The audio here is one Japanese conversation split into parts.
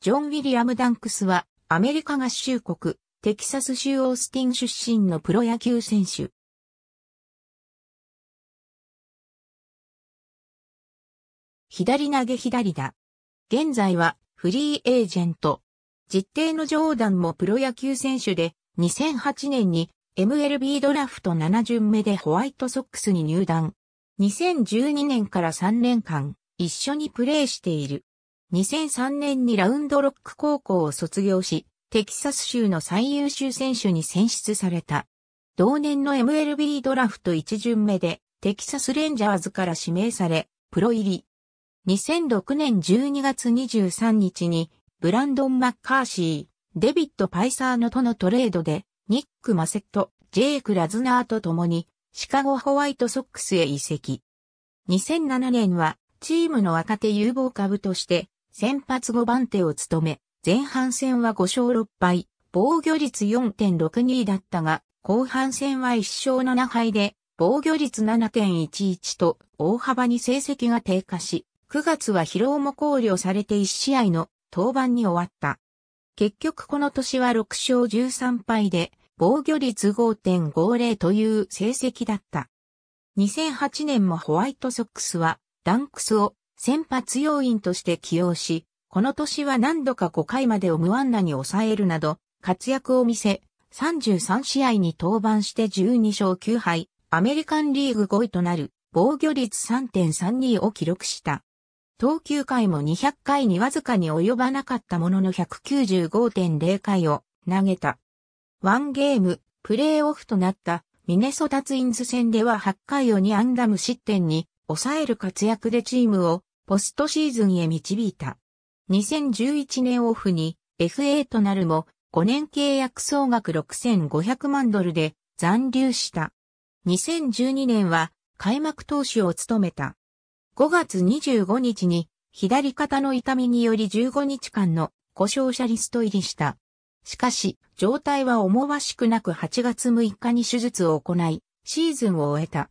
ジョン・ウィリアム・ダンクスは、アメリカ合衆国、テキサス州オースティン出身のプロ野球選手。左投げ左打。現在は、フリーエージェント。実定のジョーダンもプロ野球選手で、2008年に MLB ドラフト7巡目でホワイトソックスに入団。2012年から3年間、一緒にプレーしている。2003年にラウンドロック高校を卒業し、テキサス州の最優秀選手に選出された。同年の MLB ドラフト1巡目で、テキサスレンジャーズから指名され、プロ入り。2006年12月23日に、ブランドン・マッカーシー、デビッド・パイサーノとのトレードで、ニック・マセット、ジェイク・ラズナーと共に、シカゴ・ホワイトソックスへ移籍。2007年は、チームの若手有望株として、先発5番手を務め、前半戦は5勝6敗、防御率4.62だったが、後半戦は1勝7敗で、防御率7.11と大幅に成績が低下し、9月は疲労も考慮されて1試合の登板に終わった。結局この年は6勝13敗で、防御率5.50という成績だった。2008年もホワイトソックスは、ダンクスを先発要員として起用し、この年は何度か5回までを無安打に抑えるなど、活躍を見せ、33試合に登板して12勝9敗、アメリカンリーグ5位となる防御率3.32を記録した。投球回も200回にわずかに及ばなかったものの195.0回を投げた。ワンゲーム、プレーオフとなったミネソタツインズ戦では8回を2安打無失点に抑える活躍でチームをポストシーズンへ導いた。2011年オフに FA となるも5年契約総額6500万ドルで残留した。2012年は開幕投手を務めた。5月25日に左肩の痛みにより15日間の故障者リスト入りした。しかし、状態は思わしくなく8月6日に手術を行い、シーズンを終えた。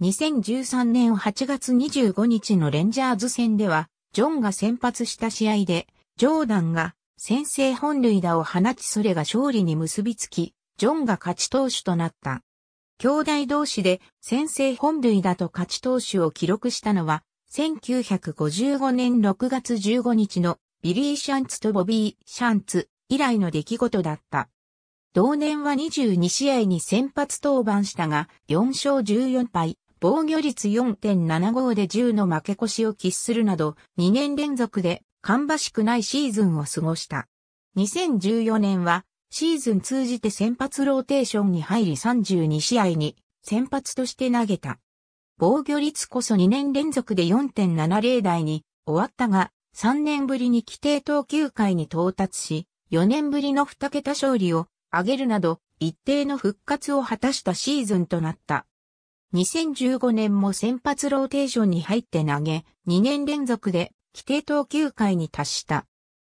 2013年8月25日のレンジャーズ戦では、ジョンが先発した試合で、ジョーダンが先制本塁打を放ちそれが勝利に結びつき、ジョンが勝ち投手となった。兄弟同士で先制本塁打と勝ち投手を記録したのは、1955年6月15日のビリー・シャンツとボビー・シャンツ以来の出来事だった。同年は22試合に先発登板したが、4勝14敗、防御率4.75で10の負け越しを喫するなど、2年連続で、芳しくないシーズンを過ごした。2014年は、シーズン通じて先発ローテーションに入り32試合に、先発として投げた。防御率こそ2年連続で4.70台に終わったが、3年ぶりに規定投球回に到達し、4年ぶりの2桁勝利を上げるなど、一定の復活を果たしたシーズンとなった。2015年も先発ローテーションに入って投げ、2年連続で規定投球回に達した。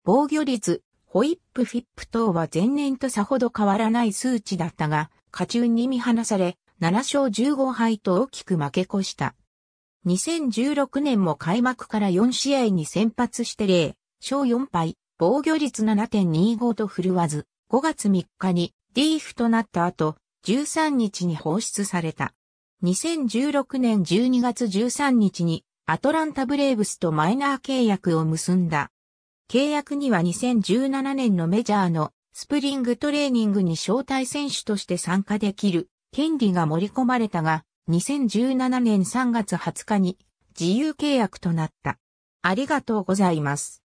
防御率、ホイップフィップ等は前年とさほど変わらない数値だったが、過中に見放され、7勝15敗と大きく負け越した。2016年も開幕から4試合に先発して0勝4敗、防御率7.25と振るわず、5月3日にリーフとなった後、13日に放出された。2016年12月13日にアトランタブレーブスとマイナー契約を結んだ。契約には2017年のメジャーのスプリングトレーニングに招待選手として参加できる権利が盛り込まれたが、2017年3月20日に自由契約となった。ありがとうございます。